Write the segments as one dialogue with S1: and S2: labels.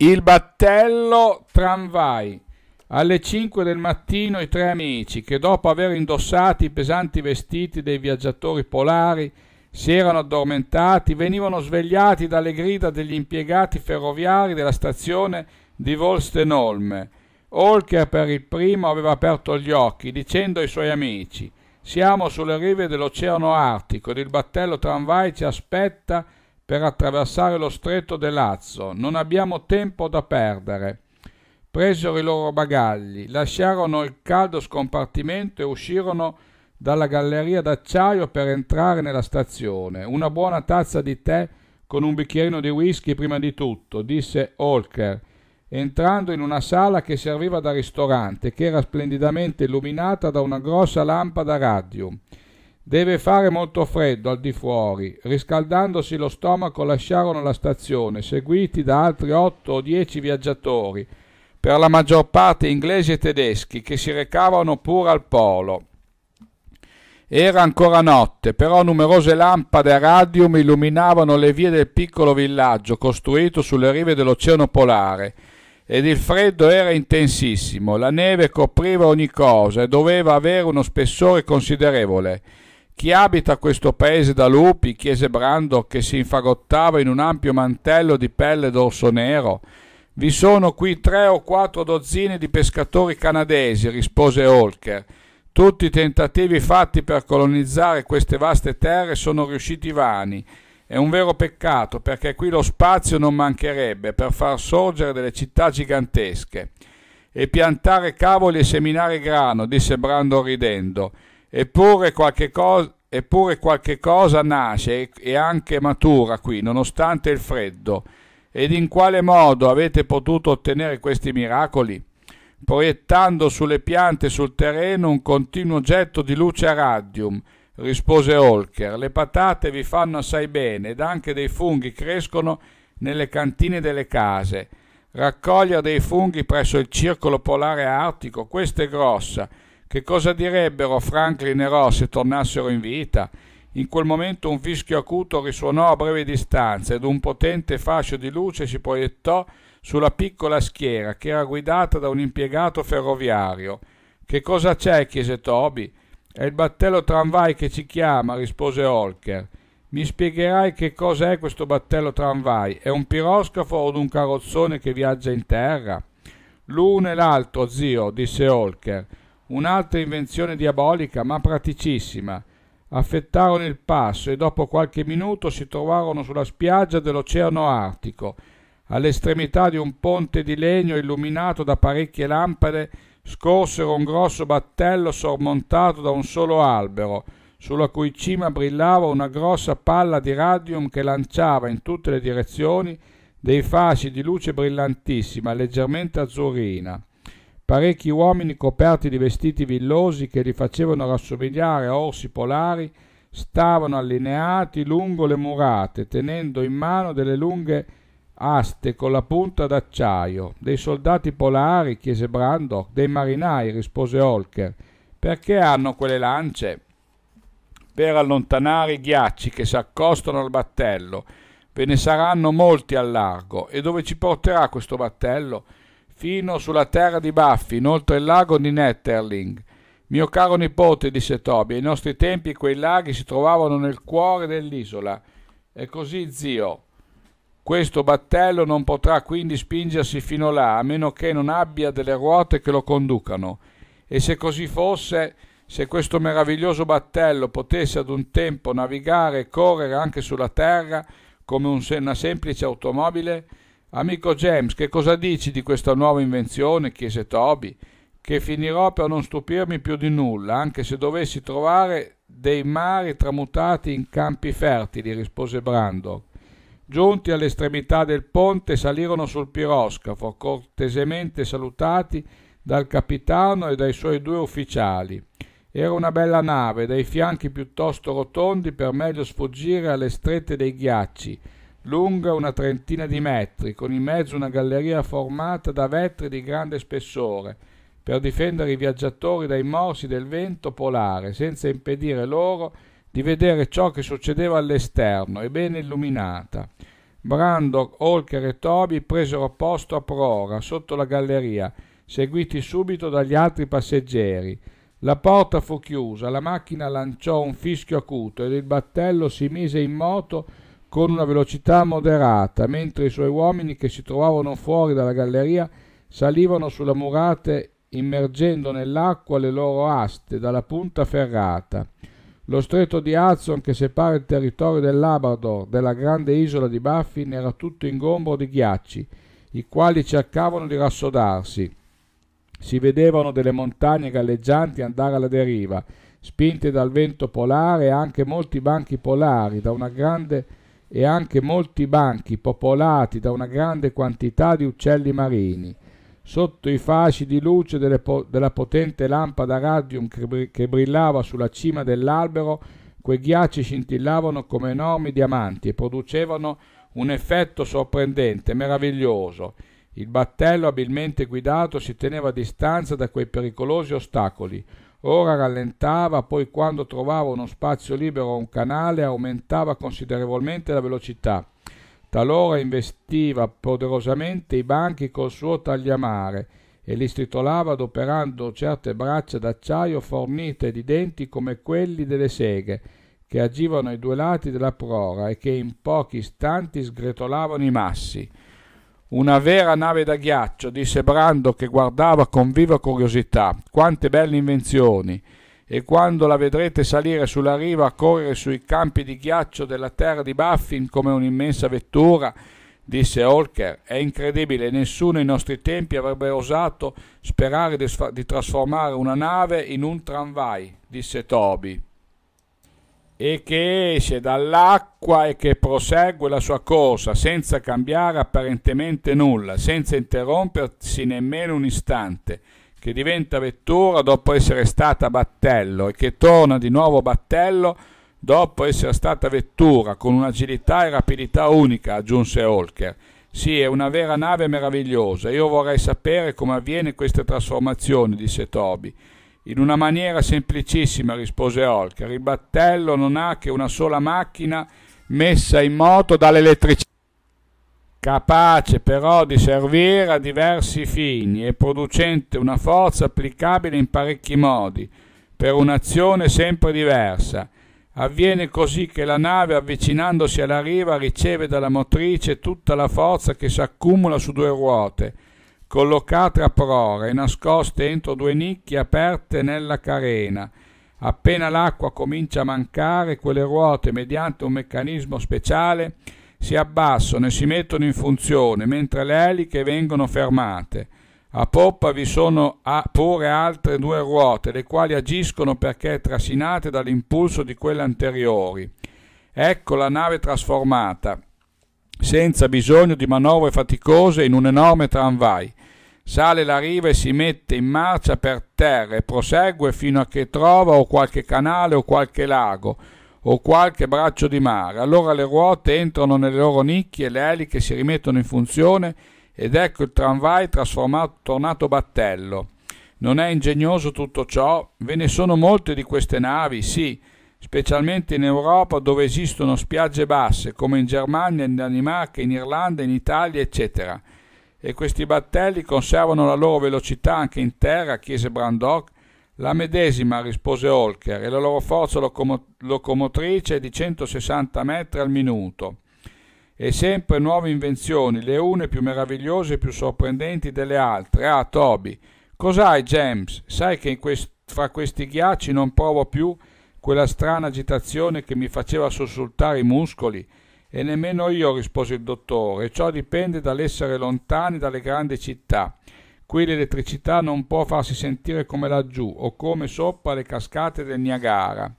S1: Il battello tramvai. Alle 5 del mattino i tre amici, che dopo aver indossato i pesanti vestiti dei viaggiatori polari, si erano addormentati, venivano svegliati dalle grida degli impiegati ferroviari della stazione di Volstenolme. Holker per il primo aveva aperto gli occhi, dicendo ai suoi amici Siamo sulle rive dell'oceano Artico ed il battello tramvai ci aspetta per attraversare lo stretto del Lazzo. Non abbiamo tempo da perdere. Presero i loro bagagli, lasciarono il caldo scompartimento e uscirono dalla galleria d'acciaio per entrare nella stazione. Una buona tazza di tè con un bicchierino di whisky prima di tutto, disse Holker, entrando in una sala che serviva da ristorante, che era splendidamente illuminata da una grossa lampada radium. Deve fare molto freddo al di fuori. Riscaldandosi lo stomaco lasciarono la stazione, seguiti da altri otto o dieci viaggiatori, per la maggior parte inglesi e tedeschi, che si recavano pure al polo. Era ancora notte, però numerose lampade a radium illuminavano le vie del piccolo villaggio costruito sulle rive dell'Oceano Polare ed il freddo era intensissimo, la neve copriva ogni cosa e doveva avere uno spessore considerevole. Chi abita questo paese da lupi, chiese Brando, che si infagottava in un ampio mantello di pelle d'orso nero. Vi sono qui tre o quattro dozzine di pescatori canadesi, rispose Holker. Tutti i tentativi fatti per colonizzare queste vaste terre sono riusciti vani. È un vero peccato perché qui lo spazio non mancherebbe per far sorgere delle città gigantesche. E piantare cavoli e seminare grano, disse Brando ridendo. Eppure qualche, co- eppure qualche cosa nasce e-, e anche matura qui, nonostante il freddo. Ed in quale modo avete potuto ottenere questi miracoli? proiettando sulle piante e sul terreno un continuo getto di luce a radium, rispose Holker. Le patate vi fanno assai bene ed anche dei funghi crescono nelle cantine delle case. Raccogliere dei funghi presso il circolo polare artico, questa è grossa, che cosa direbbero Franklin e Ross se tornassero in vita? In quel momento un fischio acuto risuonò a breve distanza ed un potente fascio di luce si proiettò sulla piccola schiera che era guidata da un impiegato ferroviario. Che cosa c'è? chiese Toby. È il battello tramvai che ci chiama, rispose Holker. Mi spiegherai che cosa è questo battello tramvai? È un piroscafo o un carrozzone che viaggia in terra? L'uno e l'altro, zio, disse Holker un'altra invenzione diabolica ma praticissima. Affettarono il passo e dopo qualche minuto si trovarono sulla spiaggia dell'Oceano Artico, all'estremità di un ponte di legno illuminato da parecchie lampade, scorsero un grosso battello sormontato da un solo albero, sulla cui cima brillava una grossa palla di radium che lanciava in tutte le direzioni dei fasci di luce brillantissima, leggermente azzurrina parecchi uomini coperti di vestiti villosi che li facevano rassomigliare a orsi polari stavano allineati lungo le murate, tenendo in mano delle lunghe aste con la punta d'acciaio. Dei soldati polari, chiese Brandok. Dei marinai, rispose Holker. Perché hanno quelle lance? Per allontanare i ghiacci che si accostano al battello. Ve ne saranno molti al largo. E dove ci porterà questo battello? fino sulla terra di Baffi, inoltre il lago di Netterling. Mio caro nipote, disse Toby, ai nostri tempi quei laghi si trovavano nel cuore dell'isola. E così, zio, questo battello non potrà quindi spingersi fino là, a meno che non abbia delle ruote che lo conducano. E se così fosse, se questo meraviglioso battello potesse ad un tempo navigare e correre anche sulla terra come un, una semplice automobile, Amico James, che cosa dici di questa nuova invenzione? chiese Toby, che finirò per non stupirmi più di nulla, anche se dovessi trovare dei mari tramutati in campi fertili, rispose Brandok. Giunti all'estremità del ponte salirono sul piroscafo, cortesemente salutati dal capitano e dai suoi due ufficiali. Era una bella nave, dai fianchi piuttosto rotondi per meglio sfuggire alle strette dei ghiacci, lunga una trentina di metri, con in mezzo una galleria formata da vetri di grande spessore, per difendere i viaggiatori dai morsi del vento polare, senza impedire loro di vedere ciò che succedeva all'esterno, e bene illuminata. Brandok, Holker e Toby presero posto a prora, sotto la galleria, seguiti subito dagli altri passeggeri. La porta fu chiusa, la macchina lanciò un fischio acuto ed il battello si mise in moto con una velocità moderata, mentre i suoi uomini che si trovavano fuori dalla galleria salivano sulla murata immergendo nell'acqua le loro aste dalla punta ferrata. Lo stretto di Hudson che separa il territorio del Labrador dalla grande isola di Baffin era tutto ingombro di ghiacci, i quali cercavano di rassodarsi. Si vedevano delle montagne galleggianti andare alla deriva, spinte dal vento polare e anche molti banchi polari da una grande e anche molti banchi popolati da una grande quantità di uccelli marini, sotto i fasci di luce po- della potente lampada radium che, br- che brillava sulla cima dell'albero, quei ghiacci scintillavano come enormi diamanti e producevano un effetto sorprendente, meraviglioso. Il battello abilmente guidato si teneva a distanza da quei pericolosi ostacoli, Ora rallentava, poi quando trovava uno spazio libero o un canale aumentava considerevolmente la velocità. Talora investiva poderosamente i banchi col suo tagliamare e li stritolava adoperando certe braccia d'acciaio fornite di denti come quelli delle seghe, che agivano ai due lati della prora e che in pochi istanti sgretolavano i massi. Una vera nave da ghiaccio, disse Brando che guardava con viva curiosità. Quante belle invenzioni! E quando la vedrete salire sulla riva a correre sui campi di ghiaccio della terra di Baffin come un'immensa vettura, disse Holker, è incredibile, nessuno ai nostri tempi avrebbe osato sperare di, di trasformare una nave in un tramvai, disse Toby e che esce dall'acqua e che prosegue la sua corsa senza cambiare apparentemente nulla, senza interrompersi nemmeno un istante, che diventa vettura dopo essere stata battello e che torna di nuovo battello dopo essere stata vettura con un'agilità e rapidità unica, aggiunse Holker. Sì, è una vera nave meravigliosa. Io vorrei sapere come avviene questa trasformazione, disse Toby. In una maniera semplicissima rispose Holker. Il battello non ha che una sola macchina messa in moto dall'elettricità, capace però di servire a diversi fini e producente una forza applicabile in parecchi modi, per un'azione sempre diversa. Avviene così che la nave, avvicinandosi alla riva, riceve dalla motrice tutta la forza che si accumula su due ruote collocate a prore, nascoste entro due nicchie aperte nella carena. Appena l'acqua comincia a mancare, quelle ruote, mediante un meccanismo speciale, si abbassano e si mettono in funzione, mentre le eliche vengono fermate. A poppa vi sono pure altre due ruote, le quali agiscono perché trasinate dall'impulso di quelle anteriori. Ecco la nave trasformata, senza bisogno di manovre faticose, in un enorme tramvai, sale la riva e si mette in marcia per terra e prosegue fino a che trova o qualche canale o qualche lago o qualche braccio di mare. Allora le ruote entrano nelle loro nicchie e le eliche si rimettono in funzione ed ecco il tramvai trasformato tornato battello. Non è ingegnoso tutto ciò? Ve ne sono molte di queste navi, sì, specialmente in Europa dove esistono spiagge basse, come in Germania, in Danimarca, in Irlanda, in Italia, eccetera e questi battelli conservano la loro velocità anche in terra, chiese Brandok. La medesima, rispose Holker, e la loro forza locomo- locomotrice è di 160 metri al minuto. E sempre nuove invenzioni, le une più meravigliose e più sorprendenti delle altre. Ah, Toby, cos'hai, James? Sai che quest- fra questi ghiacci non provo più quella strana agitazione che mi faceva sussultare i muscoli e nemmeno io, rispose il dottore, ciò dipende dall'essere lontani dalle grandi città. Qui l'elettricità non può farsi sentire come laggiù o come sopra le cascate del Niagara.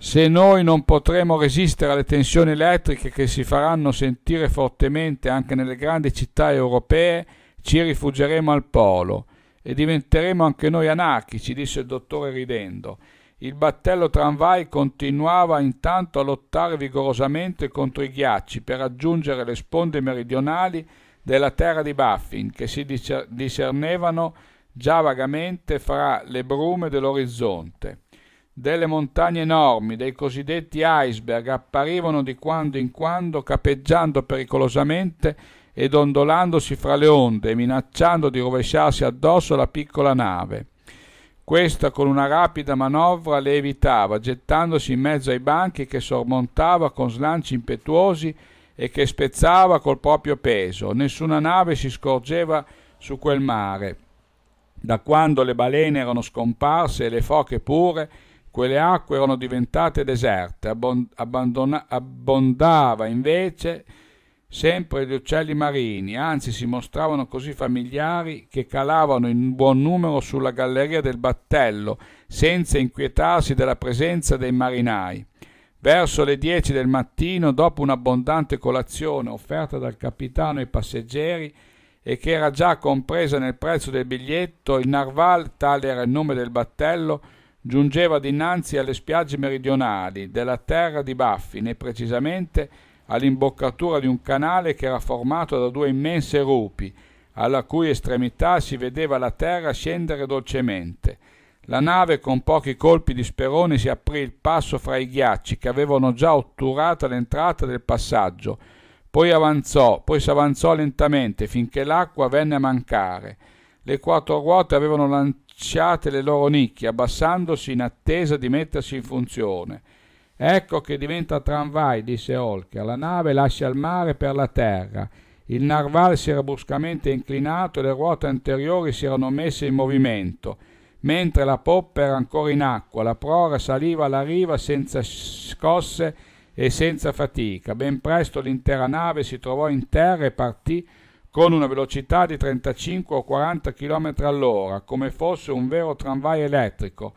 S1: Se noi non potremo resistere alle tensioni elettriche che si faranno sentire fortemente anche nelle grandi città europee, ci rifugeremo al polo e diventeremo anche noi anarchici, disse il dottore ridendo il battello tramvai continuava intanto a lottare vigorosamente contro i ghiacci per raggiungere le sponde meridionali della terra di Baffin che si discernevano già vagamente fra le brume dell'orizzonte. Delle montagne enormi, dei cosiddetti iceberg, apparivano di quando in quando capeggiando pericolosamente ed ondolandosi fra le onde, minacciando di rovesciarsi addosso la piccola nave. Questa con una rapida manovra le evitava, gettandosi in mezzo ai banchi che sormontava con slanci impetuosi e che spezzava col proprio peso. Nessuna nave si scorgeva su quel mare. Da quando le balene erano scomparse e le foche pure, quelle acque erano diventate deserte, abbondava invece sempre gli uccelli marini, anzi si mostravano così familiari che calavano in buon numero sulla galleria del battello, senza inquietarsi della presenza dei marinai. Verso le dieci del mattino, dopo un'abbondante colazione offerta dal capitano ai passeggeri e che era già compresa nel prezzo del biglietto, il Narval, tale era il nome del battello, giungeva dinanzi alle spiagge meridionali della terra di Baffine, precisamente all'imboccatura di un canale che era formato da due immense rupi, alla cui estremità si vedeva la terra scendere dolcemente. La nave con pochi colpi di sperone si aprì il passo fra i ghiacci che avevano già otturata l'entrata del passaggio, poi avanzò, poi s'avanzò lentamente finché l'acqua venne a mancare. Le quattro ruote avevano lanciate le loro nicchie, abbassandosi in attesa di mettersi in funzione. Ecco che diventa tramvai, disse Holker. La nave lascia il mare per la terra. Il narval si era bruscamente inclinato e le ruote anteriori si erano messe in movimento. Mentre la poppa era ancora in acqua, la prora saliva alla riva senza scosse e senza fatica. Ben presto l'intera nave si trovò in terra e partì con una velocità di 35 o 40 km all'ora, come fosse un vero tramvai elettrico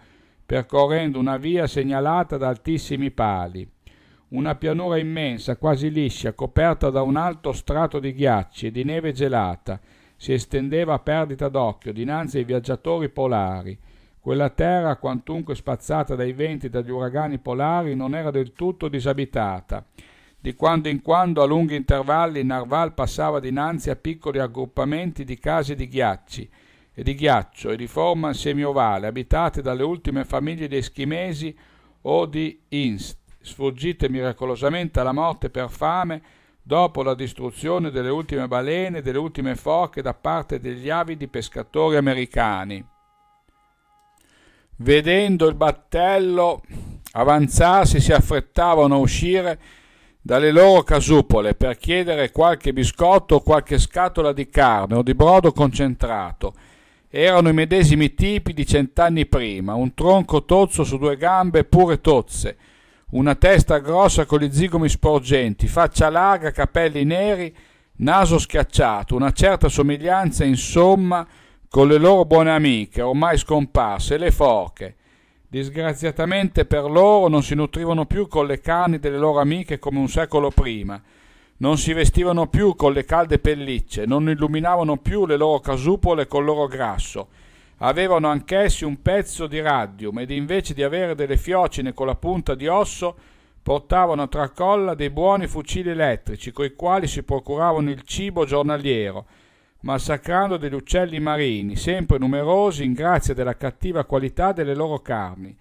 S1: percorrendo una via segnalata da altissimi pali. Una pianura immensa, quasi liscia, coperta da un alto strato di ghiacci e di neve gelata, si estendeva a perdita d'occhio dinanzi ai viaggiatori polari. Quella terra, quantunque spazzata dai venti e dagli uragani polari, non era del tutto disabitata. Di quando in quando, a lunghi intervalli, Narval passava dinanzi a piccoli raggruppamenti di case di ghiacci, di ghiaccio e di forma semiovale, abitate dalle ultime famiglie di eschimesi o di Inst, sfuggite miracolosamente alla morte per fame dopo la distruzione delle ultime balene e delle ultime foche da parte degli avidi pescatori americani. Vedendo il battello avanzarsi, si affrettavano a uscire dalle loro casupole per chiedere qualche biscotto o qualche scatola di carne o di brodo concentrato erano i medesimi tipi di cent'anni prima, un tronco tozzo su due gambe pure tozze, una testa grossa con gli zigomi sporgenti, faccia larga, capelli neri, naso schiacciato, una certa somiglianza, insomma, con le loro buone amiche, ormai scomparse, le foche. Disgraziatamente per loro non si nutrivano più con le carni delle loro amiche come un secolo prima, non si vestivano più con le calde pellicce, non illuminavano più le loro casupole col loro grasso. Avevano anch'essi un pezzo di radium ed invece di avere delle fiocine con la punta di osso, portavano a tracolla dei buoni fucili elettrici coi quali si procuravano il cibo giornaliero, massacrando degli uccelli marini, sempre numerosi in grazia della cattiva qualità delle loro carni,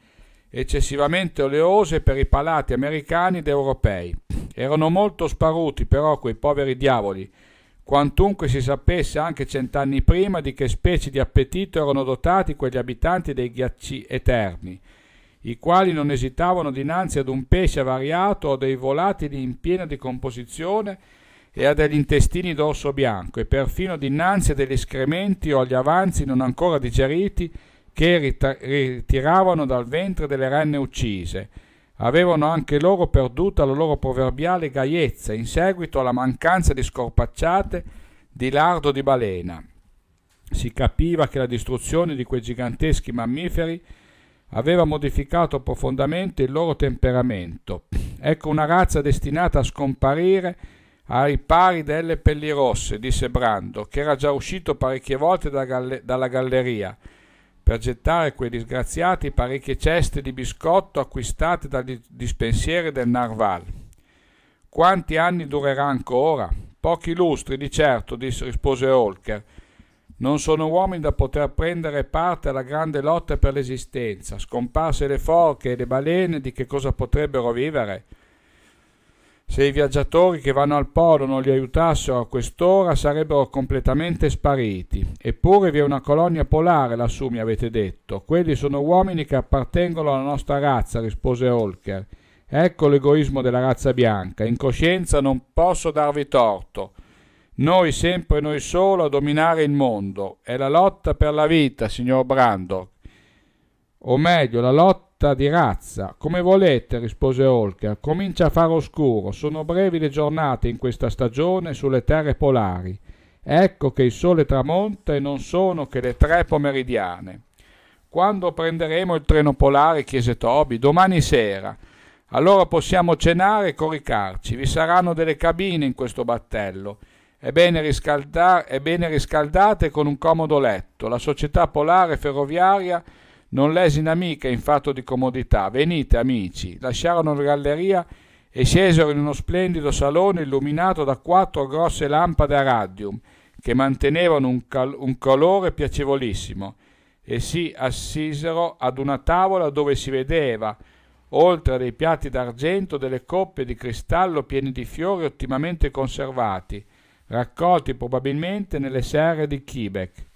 S1: eccessivamente oleose per i palati americani ed europei. Erano molto sparuti però quei poveri diavoli, quantunque si sapesse anche cent'anni prima di che specie di appetito erano dotati quegli abitanti dei ghiacci eterni, i quali non esitavano dinanzi ad un pesce avariato o dei volatili in piena decomposizione e a degli intestini d'orso bianco e perfino dinanzi a degli escrementi o agli avanzi non ancora digeriti che ritiravano dal ventre delle renne uccise avevano anche loro perduta la loro proverbiale gaiezza in seguito alla mancanza di scorpacciate di lardo di balena. Si capiva che la distruzione di quei giganteschi mammiferi aveva modificato profondamente il loro temperamento. Ecco una razza destinata a scomparire ai pari delle pellirosse, disse Brando, che era già uscito parecchie volte da galle- dalla galleria per gettare quei disgraziati parecchie ceste di biscotto acquistate dal dispensiere del Narval. Quanti anni durerà ancora? Pochi lustri, di certo, disse, rispose Holker. Non sono uomini da poter prendere parte alla grande lotta per l'esistenza. Scomparse le forche e le balene, di che cosa potrebbero vivere? Se i viaggiatori che vanno al polo non li aiutassero a quest'ora sarebbero completamente spariti. Eppure vi è una colonia polare lassù, mi avete detto. Quelli sono uomini che appartengono alla nostra razza, rispose Holker. Ecco l'egoismo della razza bianca. In coscienza non posso darvi torto. Noi sempre noi solo a dominare il mondo. È la lotta per la vita, signor Brandok. O meglio, la lotta lotta di razza. Come volete, rispose Holker. Comincia a far oscuro. Sono brevi le giornate in questa stagione sulle terre polari. Ecco che il sole tramonta e non sono che le tre pomeridiane. Quando prenderemo il treno polare? chiese Toby. Domani sera. Allora possiamo cenare e coricarci. Vi saranno delle cabine in questo battello. È bene, riscaldate con un comodo letto. La società polare ferroviaria non lesina mica in fatto di comodità venite amici lasciarono la galleria e scesero in uno splendido salone illuminato da quattro grosse lampade a radium che mantenevano un, cal- un colore piacevolissimo e si assisero ad una tavola dove si vedeva oltre a dei piatti d'argento delle coppe di cristallo piene di fiori ottimamente conservati raccolti probabilmente nelle serre di Quebec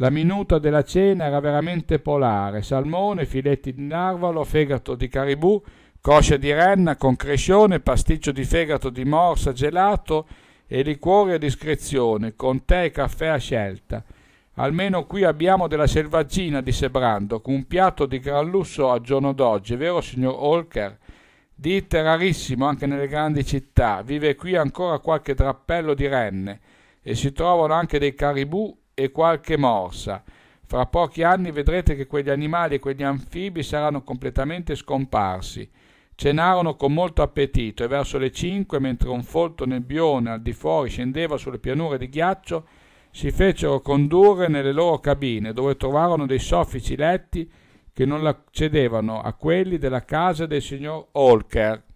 S1: la minuta della cena era veramente polare: salmone, filetti di narvalo, fegato di caribù, coscia di renna con crescione, pasticcio di fegato di morsa gelato e liquori a discrezione, con tè e caffè a scelta. Almeno qui abbiamo della selvaggina, disse Brandok, un piatto di gran lusso al giorno d'oggi, vero signor Holker? Dite rarissimo anche nelle grandi città, vive qui ancora qualche drappello di renne e si trovano anche dei caribù e qualche morsa. Fra pochi anni vedrete che quegli animali e quegli anfibi saranno completamente scomparsi. Cenarono con molto appetito e verso le cinque, mentre un folto nebbione al di fuori scendeva sulle pianure di ghiaccio, si fecero condurre nelle loro cabine, dove trovarono dei soffici letti che non accedevano a quelli della casa del signor Holker.